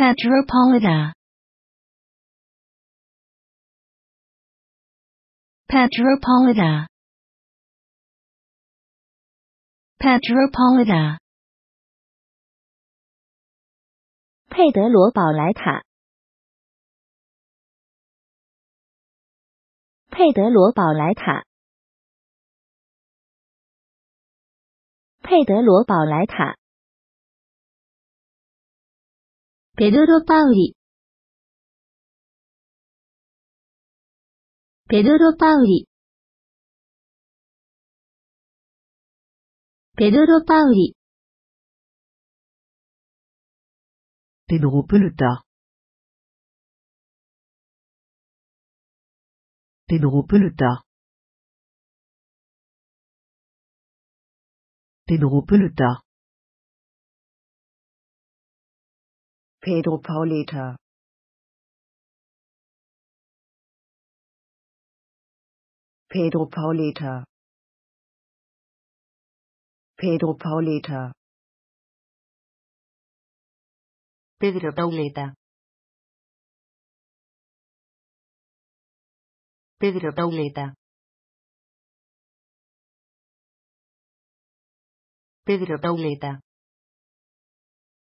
Patriopolita, Patriopolita, Patriopolita, 佩德罗·宝莱塔佩德罗·宝莱塔佩德罗·宝莱塔。ペドロ・パウリ。ペドロ・パウリ。ペドロ・パウリ。ペドロ・プルタ。ペドロ・プルタ。ペドロ・プルタ。Pedro Pauleta Pedro Pauleta Pedro Pauleta Pedro Pauleta Pedro Pauleta Pedro Pauleta